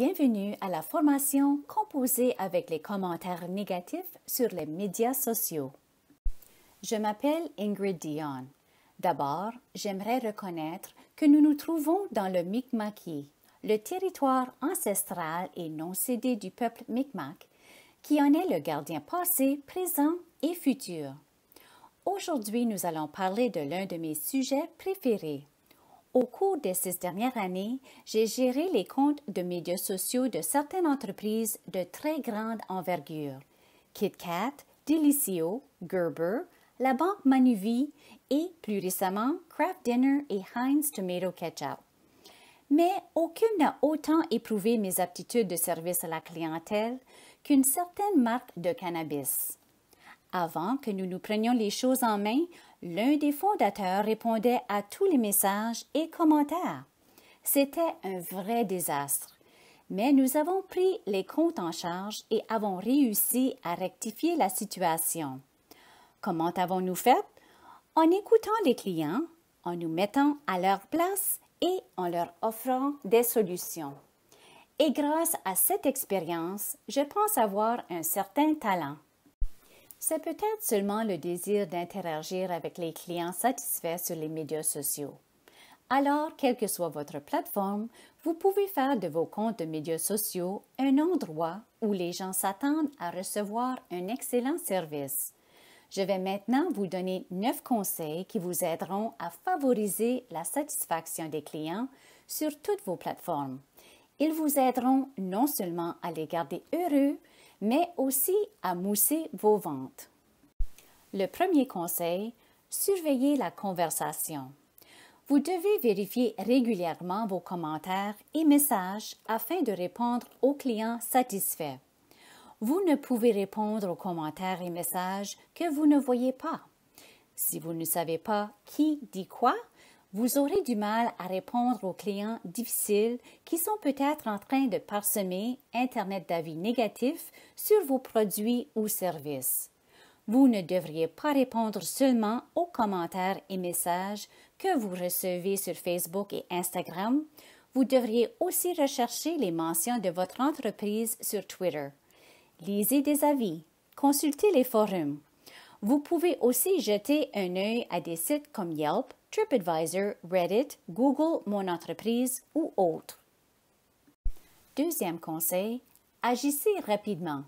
Bienvenue à la formation composée avec les commentaires négatifs sur les médias sociaux. Je m'appelle Ingrid Dion. D'abord, j'aimerais reconnaître que nous nous trouvons dans le Mi'kma'ki, le territoire ancestral et non cédé du peuple Mi'kmaq, qui en est le gardien passé, présent et futur. Aujourd'hui, nous allons parler de l'un de mes sujets préférés, au cours de ces dernières années, j'ai géré les comptes de médias sociaux de certaines entreprises de très grande envergure KitKat, Delicio, Gerber, la banque Manuvie et plus récemment Kraft Dinner et Heinz Tomato Ketchup. Mais aucune n'a autant éprouvé mes aptitudes de service à la clientèle qu'une certaine marque de cannabis. Avant que nous nous prenions les choses en main, l'un des fondateurs répondait à tous les messages et commentaires. C'était un vrai désastre. Mais nous avons pris les comptes en charge et avons réussi à rectifier la situation. Comment avons-nous fait? En écoutant les clients, en nous mettant à leur place et en leur offrant des solutions. Et grâce à cette expérience, je pense avoir un certain talent. C'est peut-être seulement le désir d'interagir avec les clients satisfaits sur les médias sociaux. Alors, quelle que soit votre plateforme, vous pouvez faire de vos comptes de médias sociaux un endroit où les gens s'attendent à recevoir un excellent service. Je vais maintenant vous donner 9 conseils qui vous aideront à favoriser la satisfaction des clients sur toutes vos plateformes. Ils vous aideront non seulement à les garder heureux, mais aussi à mousser vos ventes. Le premier conseil, surveillez la conversation. Vous devez vérifier régulièrement vos commentaires et messages afin de répondre aux clients satisfaits. Vous ne pouvez répondre aux commentaires et messages que vous ne voyez pas. Si vous ne savez pas qui dit quoi, vous aurez du mal à répondre aux clients difficiles qui sont peut-être en train de parsemer Internet d'avis négatifs sur vos produits ou services. Vous ne devriez pas répondre seulement aux commentaires et messages que vous recevez sur Facebook et Instagram. Vous devriez aussi rechercher les mentions de votre entreprise sur Twitter. Lisez des avis, consultez les forums, vous pouvez aussi jeter un œil à des sites comme Yelp, TripAdvisor, Reddit, Google Mon entreprise ou autres. Deuxième conseil, agissez rapidement.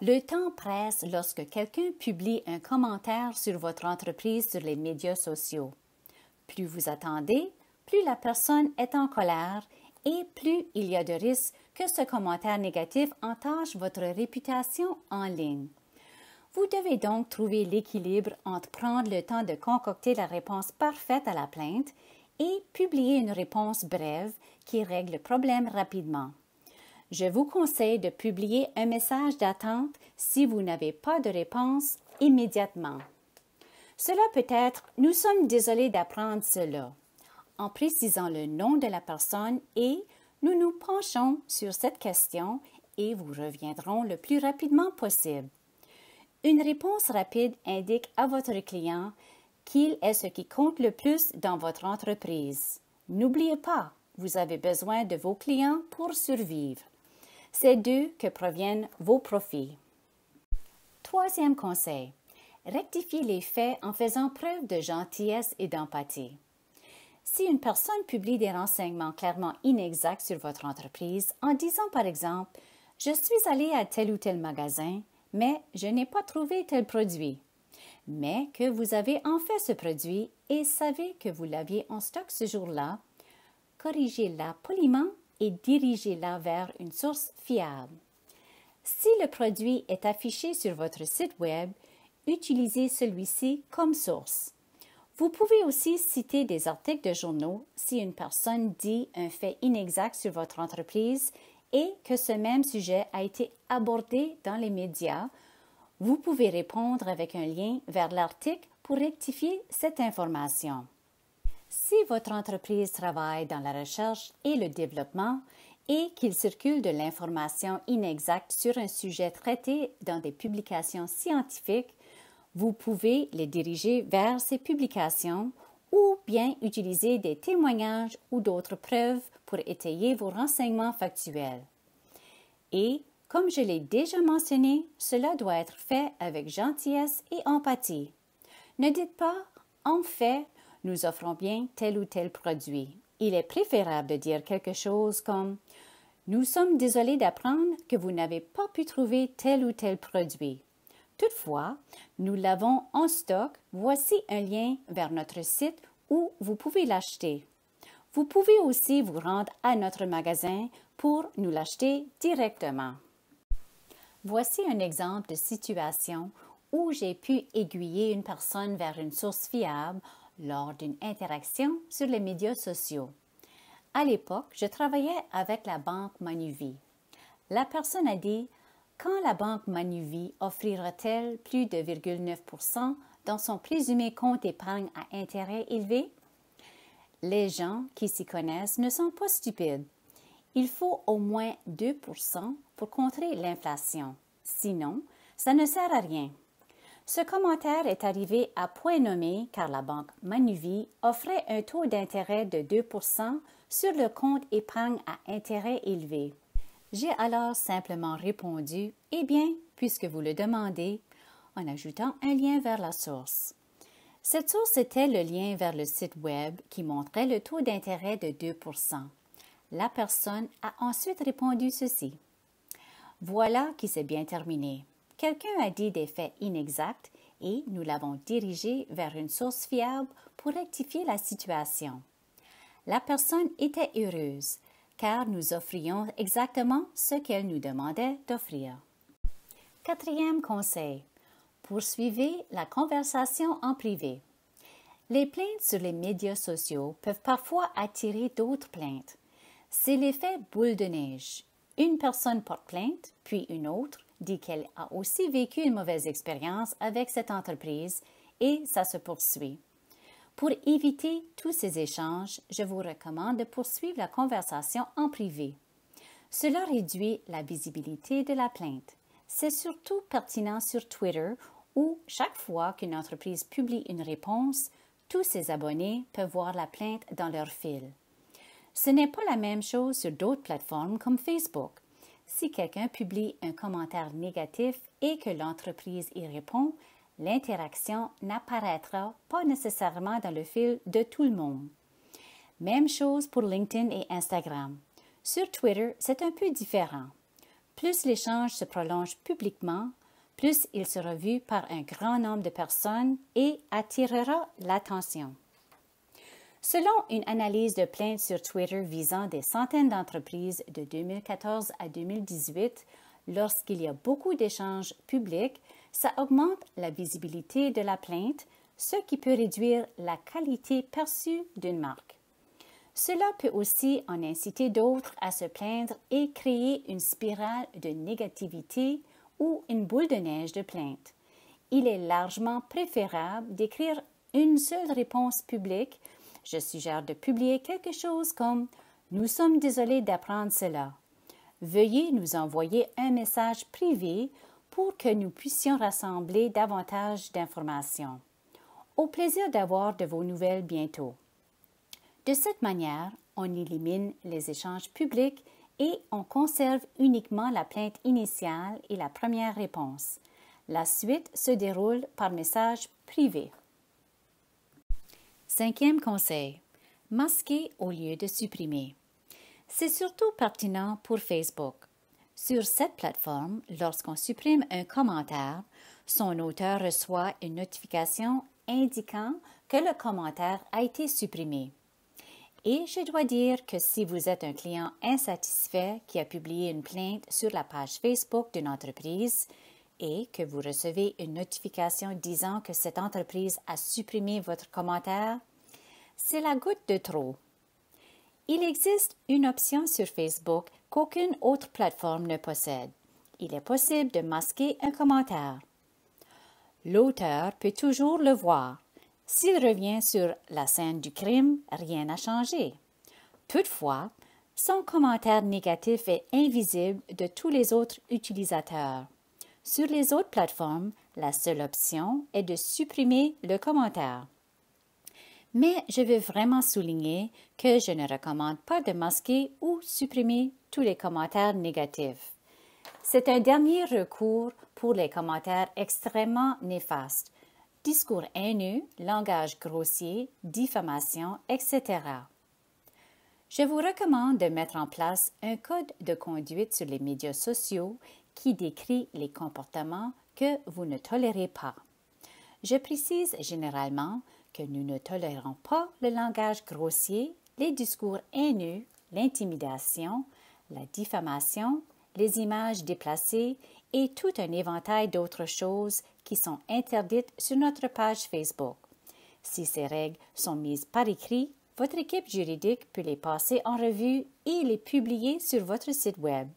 Le temps presse lorsque quelqu'un publie un commentaire sur votre entreprise sur les médias sociaux. Plus vous attendez, plus la personne est en colère et plus il y a de risques que ce commentaire négatif entache votre réputation en ligne. Vous devez donc trouver l'équilibre entre prendre le temps de concocter la réponse parfaite à la plainte et publier une réponse brève qui règle le problème rapidement. Je vous conseille de publier un message d'attente si vous n'avez pas de réponse immédiatement. Cela peut être Nous sommes désolés d'apprendre cela en précisant le nom de la personne et nous nous penchons sur cette question et vous reviendrons le plus rapidement possible. Une réponse rapide indique à votre client qu'il est ce qui compte le plus dans votre entreprise. N'oubliez pas, vous avez besoin de vos clients pour survivre. C'est d'eux que proviennent vos profits. Troisième conseil, rectifiez les faits en faisant preuve de gentillesse et d'empathie. Si une personne publie des renseignements clairement inexacts sur votre entreprise en disant par exemple ⁇ Je suis allé à tel ou tel magasin, mais je n'ai pas trouvé tel produit. Mais que vous avez en fait ce produit et savez que vous l'aviez en stock ce jour-là, corrigez-la poliment et dirigez-la vers une source fiable. Si le produit est affiché sur votre site Web, utilisez celui-ci comme source. Vous pouvez aussi citer des articles de journaux si une personne dit un fait inexact sur votre entreprise et que ce même sujet a été abordé dans les médias, vous pouvez répondre avec un lien vers l'article pour rectifier cette information. Si votre entreprise travaille dans la recherche et le développement et qu'il circule de l'information inexacte sur un sujet traité dans des publications scientifiques, vous pouvez les diriger vers ces publications ou bien utiliser des témoignages ou d'autres preuves pour étayer vos renseignements factuels. Et, comme je l'ai déjà mentionné, cela doit être fait avec gentillesse et empathie. Ne dites pas, en fait, nous offrons bien tel ou tel produit. Il est préférable de dire quelque chose comme Nous sommes désolés d'apprendre que vous n'avez pas pu trouver tel ou tel produit. Toutefois, nous l'avons en stock. Voici un lien vers notre site où vous pouvez l'acheter. Vous pouvez aussi vous rendre à notre magasin pour nous l'acheter directement. Voici un exemple de situation où j'ai pu aiguiller une personne vers une source fiable lors d'une interaction sur les médias sociaux. À l'époque, je travaillais avec la banque Manuvie. La personne a dit quand la banque Manuvie offrira-t-elle plus de 0,9 dans son présumé compte épargne à intérêt élevé? Les gens qui s'y connaissent ne sont pas stupides. Il faut au moins 2 pour contrer l'inflation. Sinon, ça ne sert à rien. Ce commentaire est arrivé à point nommé car la banque Manuvie offrait un taux d'intérêt de 2 sur le compte épargne à intérêt élevé. J'ai alors simplement répondu Eh bien, puisque vous le demandez, en ajoutant un lien vers la source. Cette source était le lien vers le site Web qui montrait le taux d'intérêt de 2 La personne a ensuite répondu ceci. Voilà qui s'est bien terminé. Quelqu'un a dit des faits inexacts et nous l'avons dirigé vers une source fiable pour rectifier la situation. La personne était heureuse car nous offrions exactement ce qu'elle nous demandait d'offrir. Quatrième conseil, poursuivez la conversation en privé. Les plaintes sur les médias sociaux peuvent parfois attirer d'autres plaintes. C'est l'effet boule de neige. Une personne porte plainte, puis une autre dit qu'elle a aussi vécu une mauvaise expérience avec cette entreprise et ça se poursuit. Pour éviter tous ces échanges, je vous recommande de poursuivre la conversation en privé. Cela réduit la visibilité de la plainte. C'est surtout pertinent sur Twitter où, chaque fois qu'une entreprise publie une réponse, tous ses abonnés peuvent voir la plainte dans leur fil. Ce n'est pas la même chose sur d'autres plateformes comme Facebook. Si quelqu'un publie un commentaire négatif et que l'entreprise y répond, l'interaction n'apparaîtra pas nécessairement dans le fil de tout le monde. Même chose pour LinkedIn et Instagram. Sur Twitter, c'est un peu différent. Plus l'échange se prolonge publiquement, plus il sera vu par un grand nombre de personnes et attirera l'attention. Selon une analyse de plaintes sur Twitter visant des centaines d'entreprises de 2014 à 2018, lorsqu'il y a beaucoup d'échanges publics, ça augmente la visibilité de la plainte, ce qui peut réduire la qualité perçue d'une marque. Cela peut aussi en inciter d'autres à se plaindre et créer une spirale de négativité ou une boule de neige de plainte. Il est largement préférable d'écrire une seule réponse publique. Je suggère de publier quelque chose comme Nous sommes désolés d'apprendre cela. Veuillez nous envoyer un message privé pour que nous puissions rassembler davantage d'informations. Au plaisir d'avoir de vos nouvelles bientôt. De cette manière, on élimine les échanges publics et on conserve uniquement la plainte initiale et la première réponse. La suite se déroule par message privé. Cinquième conseil. Masquer au lieu de supprimer. C'est surtout pertinent pour Facebook. Sur cette plateforme, lorsqu'on supprime un commentaire, son auteur reçoit une notification indiquant que le commentaire a été supprimé. Et je dois dire que si vous êtes un client insatisfait qui a publié une plainte sur la page Facebook d'une entreprise et que vous recevez une notification disant que cette entreprise a supprimé votre commentaire, c'est la goutte de trop. Il existe une option sur Facebook qu'aucune autre plateforme ne possède. Il est possible de masquer un commentaire. L'auteur peut toujours le voir. S'il revient sur la scène du crime, rien n'a changé. Toutefois, son commentaire négatif est invisible de tous les autres utilisateurs. Sur les autres plateformes, la seule option est de supprimer le commentaire. Mais je veux vraiment souligner que je ne recommande pas de masquer ou supprimer tous les commentaires négatifs. C'est un dernier recours pour les commentaires extrêmement néfastes, discours haineux, langage grossier, diffamation, etc. Je vous recommande de mettre en place un code de conduite sur les médias sociaux qui décrit les comportements que vous ne tolérez pas. Je précise généralement que nous ne tolérons pas le langage grossier, les discours haineux, l'intimidation, la diffamation, les images déplacées et tout un éventail d'autres choses qui sont interdites sur notre page Facebook. Si ces règles sont mises par écrit, votre équipe juridique peut les passer en revue et les publier sur votre site Web.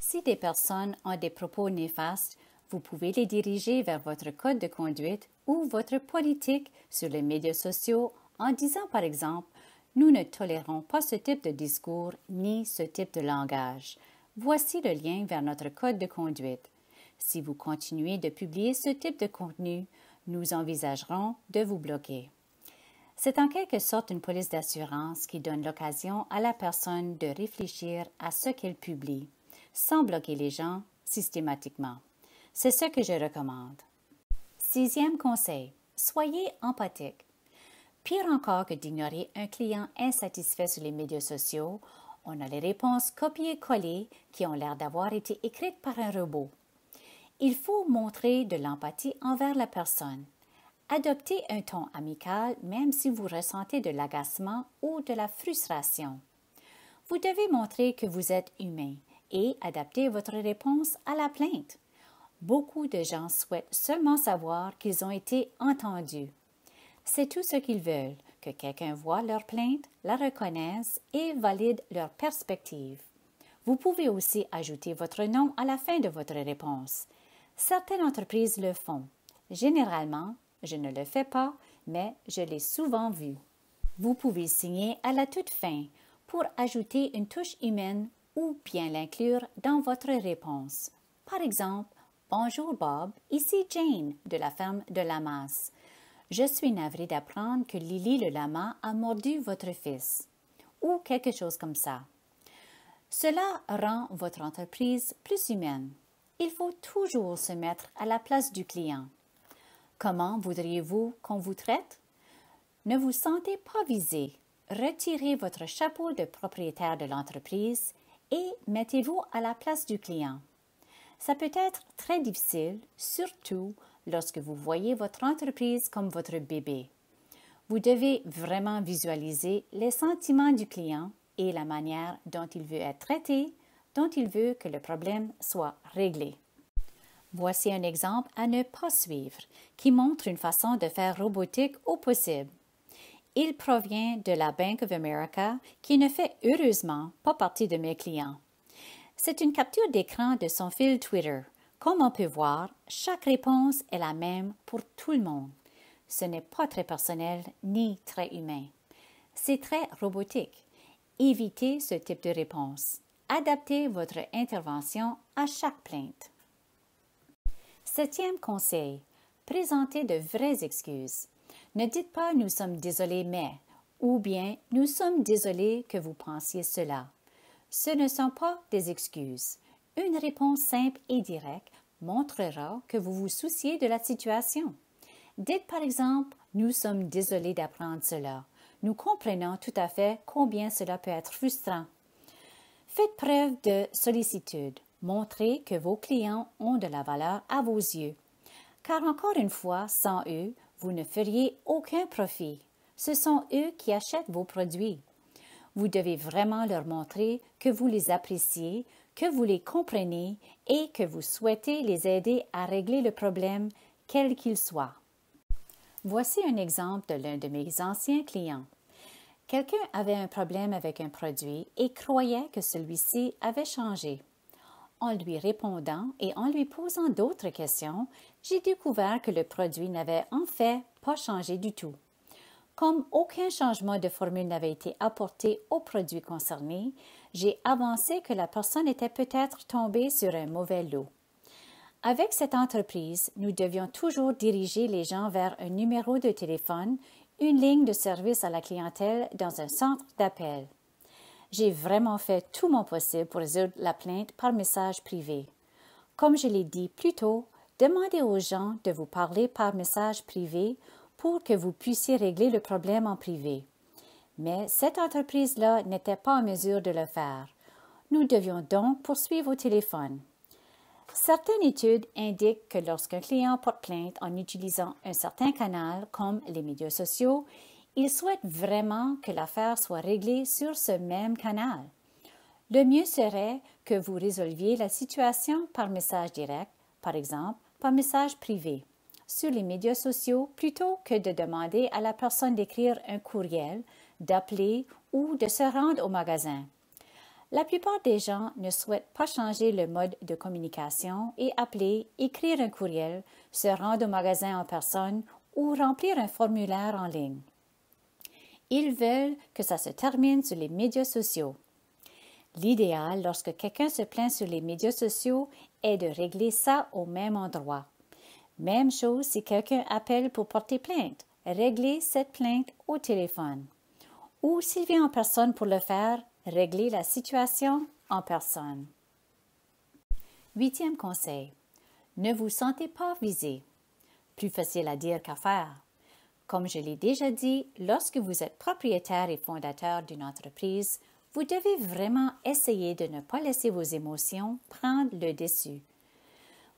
Si des personnes ont des propos néfastes, vous pouvez les diriger vers votre code de conduite ou votre politique sur les médias sociaux en disant par exemple nous ne tolérons pas ce type de discours ni ce type de langage. Voici le lien vers notre code de conduite. Si vous continuez de publier ce type de contenu, nous envisagerons de vous bloquer. C'est en quelque sorte une police d'assurance qui donne l'occasion à la personne de réfléchir à ce qu'elle publie, sans bloquer les gens systématiquement. C'est ce que je recommande. Sixième conseil, soyez empathique. Pire encore que d'ignorer un client insatisfait sur les médias sociaux, on a les réponses copiées-collées qui ont l'air d'avoir été écrites par un robot. Il faut montrer de l'empathie envers la personne. Adoptez un ton amical même si vous ressentez de l'agacement ou de la frustration. Vous devez montrer que vous êtes humain et adapter votre réponse à la plainte. Beaucoup de gens souhaitent seulement savoir qu'ils ont été entendus. C'est tout ce qu'ils veulent, que quelqu'un voie leur plainte, la reconnaisse et valide leur perspective. Vous pouvez aussi ajouter votre nom à la fin de votre réponse. Certaines entreprises le font. Généralement, je ne le fais pas, mais je l'ai souvent vu. Vous pouvez signer à la toute fin pour ajouter une touche humaine ou bien l'inclure dans votre réponse. Par exemple, Bonjour Bob, ici Jane de la ferme de la Masse. Je suis navré d'apprendre que Lily le lama a mordu votre fils. Ou quelque chose comme ça. Cela rend votre entreprise plus humaine. Il faut toujours se mettre à la place du client. Comment voudriez-vous qu'on vous traite? Ne vous sentez pas visé. Retirez votre chapeau de propriétaire de l'entreprise et mettez-vous à la place du client. Ça peut être très difficile, surtout lorsque vous voyez votre entreprise comme votre bébé. Vous devez vraiment visualiser les sentiments du client et la manière dont il veut être traité, dont il veut que le problème soit réglé. Voici un exemple à ne pas suivre qui montre une façon de faire robotique au possible. Il provient de la Bank of America qui ne fait heureusement pas partie de mes clients. C'est une capture d'écran de son fil Twitter. Comme on peut voir, chaque réponse est la même pour tout le monde. Ce n'est pas très personnel ni très humain. C'est très robotique. Évitez ce type de réponse. Adaptez votre intervention à chaque plainte. Septième conseil. Présentez de vraies excuses. Ne dites pas nous sommes désolés mais ou bien nous sommes désolés que vous pensiez cela. Ce ne sont pas des excuses une réponse simple et directe montrera que vous vous souciez de la situation. Dites par exemple Nous sommes désolés d'apprendre cela. Nous comprenons tout à fait combien cela peut être frustrant. Faites preuve de sollicitude. Montrez que vos clients ont de la valeur à vos yeux. Car encore une fois, sans eux, vous ne feriez aucun profit. Ce sont eux qui achètent vos produits. Vous devez vraiment leur montrer que vous les appréciez, que vous les comprenez et que vous souhaitez les aider à régler le problème, quel qu'il soit. Voici un exemple de l'un de mes anciens clients. Quelqu'un avait un problème avec un produit et croyait que celui-ci avait changé. En lui répondant et en lui posant d'autres questions, j'ai découvert que le produit n'avait en fait pas changé du tout. Comme aucun changement de formule n'avait été apporté au produit concerné, j'ai avancé que la personne était peut-être tombée sur un mauvais lot. Avec cette entreprise, nous devions toujours diriger les gens vers un numéro de téléphone, une ligne de service à la clientèle dans un centre d'appel. J'ai vraiment fait tout mon possible pour résoudre la plainte par message privé. Comme je l'ai dit plus tôt, demandez aux gens de vous parler par message privé pour que vous puissiez régler le problème en privé mais cette entreprise-là n'était pas en mesure de le faire. Nous devions donc poursuivre au téléphone. Certaines études indiquent que lorsqu'un client porte plainte en utilisant un certain canal comme les médias sociaux, il souhaite vraiment que l'affaire soit réglée sur ce même canal. Le mieux serait que vous résolviez la situation par message direct, par exemple par message privé, sur les médias sociaux plutôt que de demander à la personne d'écrire un courriel d'appeler ou de se rendre au magasin. La plupart des gens ne souhaitent pas changer le mode de communication et appeler, écrire un courriel, se rendre au magasin en personne ou remplir un formulaire en ligne. Ils veulent que ça se termine sur les médias sociaux. L'idéal lorsque quelqu'un se plaint sur les médias sociaux est de régler ça au même endroit. Même chose si quelqu'un appelle pour porter plainte, régler cette plainte au téléphone ou s'il vient en personne pour le faire, régler la situation en personne. Huitième conseil. Ne vous sentez pas visé. Plus facile à dire qu'à faire. Comme je l'ai déjà dit, lorsque vous êtes propriétaire et fondateur d'une entreprise, vous devez vraiment essayer de ne pas laisser vos émotions prendre le dessus.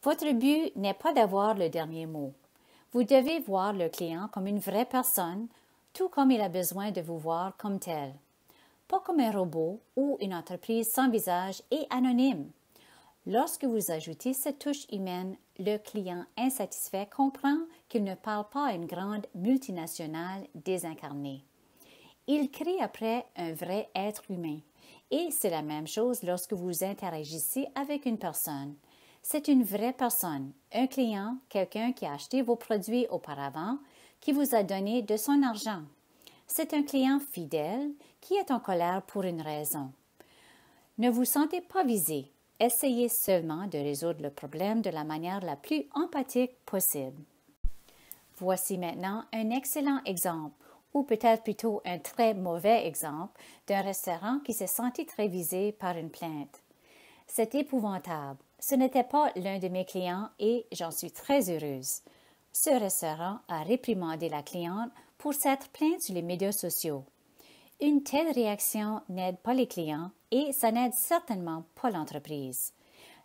Votre but n'est pas d'avoir le dernier mot. Vous devez voir le client comme une vraie personne tout comme il a besoin de vous voir comme tel. Pas comme un robot ou une entreprise sans visage et anonyme. Lorsque vous ajoutez cette touche humaine, le client insatisfait comprend qu'il ne parle pas à une grande multinationale désincarnée. Il crée après un vrai être humain. Et c'est la même chose lorsque vous interagissez avec une personne. C'est une vraie personne, un client, quelqu'un qui a acheté vos produits auparavant, qui vous a donné de son argent. C'est un client fidèle qui est en colère pour une raison. Ne vous sentez pas visé. Essayez seulement de résoudre le problème de la manière la plus empathique possible. Voici maintenant un excellent exemple, ou peut-être plutôt un très mauvais exemple, d'un restaurant qui s'est senti très visé par une plainte. C'est épouvantable. Ce n'était pas l'un de mes clients et j'en suis très heureuse ce restaurant a réprimandé la cliente pour s'être plainte sur les médias sociaux. Une telle réaction n'aide pas les clients et ça n'aide certainement pas l'entreprise.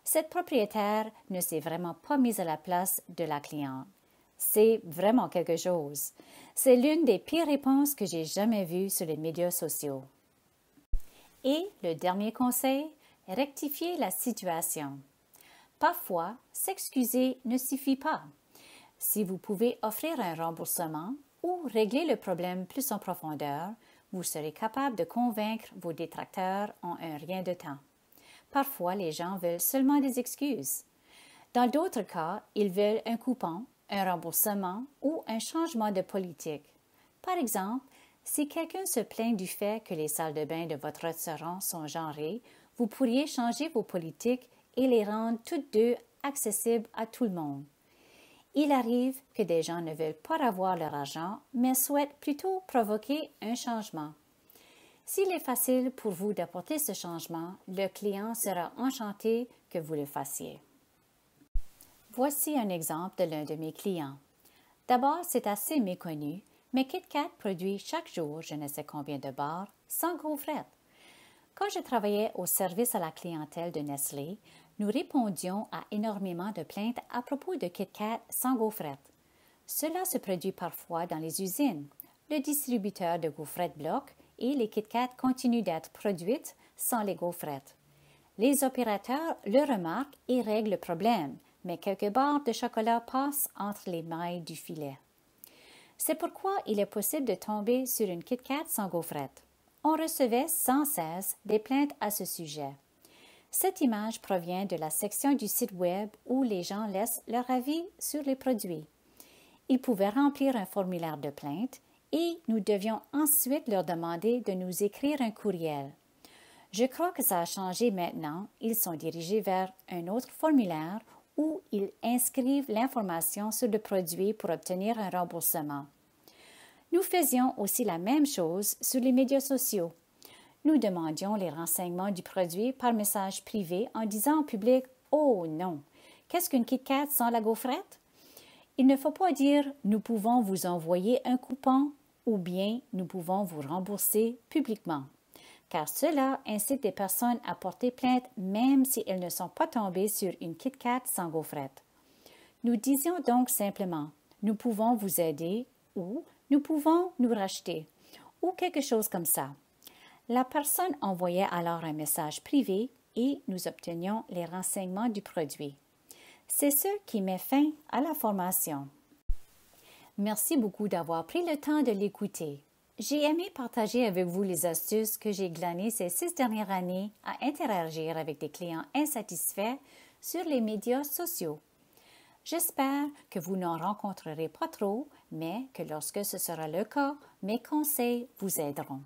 Cette propriétaire ne s'est vraiment pas mise à la place de la cliente. C'est vraiment quelque chose. C'est l'une des pires réponses que j'ai jamais vues sur les médias sociaux. Et le dernier conseil, rectifier la situation. Parfois, s'excuser ne suffit pas. Si vous pouvez offrir un remboursement ou régler le problème plus en profondeur, vous serez capable de convaincre vos détracteurs en un rien de temps. Parfois, les gens veulent seulement des excuses. Dans d'autres cas, ils veulent un coupon, un remboursement ou un changement de politique. Par exemple, si quelqu'un se plaint du fait que les salles de bain de votre restaurant sont genrées, vous pourriez changer vos politiques et les rendre toutes deux accessibles à tout le monde. Il arrive que des gens ne veulent pas avoir leur argent, mais souhaitent plutôt provoquer un changement. S'il est facile pour vous d'apporter ce changement, le client sera enchanté que vous le fassiez. Voici un exemple de l'un de mes clients. D'abord, c'est assez méconnu, mais KitKat produit chaque jour je ne sais combien de bars sans gaufrettes. Quand je travaillais au service à la clientèle de Nestlé, nous répondions à énormément de plaintes à propos de KitKat sans gaufrette. Cela se produit parfois dans les usines. Le distributeur de gaufrettes bloque et les KitKat continuent d'être produites sans les gaufrettes. Les opérateurs le remarquent et règlent le problème, mais quelques barres de chocolat passent entre les mailles du filet. C'est pourquoi il est possible de tomber sur une KitKat sans gaufrette. On recevait sans cesse des plaintes à ce sujet. Cette image provient de la section du site Web où les gens laissent leur avis sur les produits. Ils pouvaient remplir un formulaire de plainte et nous devions ensuite leur demander de nous écrire un courriel. Je crois que ça a changé maintenant. Ils sont dirigés vers un autre formulaire où ils inscrivent l'information sur le produit pour obtenir un remboursement. Nous faisions aussi la même chose sur les médias sociaux nous demandions les renseignements du produit par message privé en disant en public Oh non, qu'est-ce qu'une KitKat sans la gaufrette Il ne faut pas dire Nous pouvons vous envoyer un coupon ou bien nous pouvons vous rembourser publiquement, car cela incite des personnes à porter plainte même si elles ne sont pas tombées sur une Kit sans gaufrette. Nous disions donc simplement Nous pouvons vous aider ou Nous pouvons nous racheter ou quelque chose comme ça. La personne envoyait alors un message privé et nous obtenions les renseignements du produit. C'est ce qui met fin à la formation. Merci beaucoup d'avoir pris le temps de l'écouter. J'ai aimé partager avec vous les astuces que j'ai glanées ces six dernières années à interagir avec des clients insatisfaits sur les médias sociaux. J'espère que vous n'en rencontrerez pas trop, mais que lorsque ce sera le cas, mes conseils vous aideront.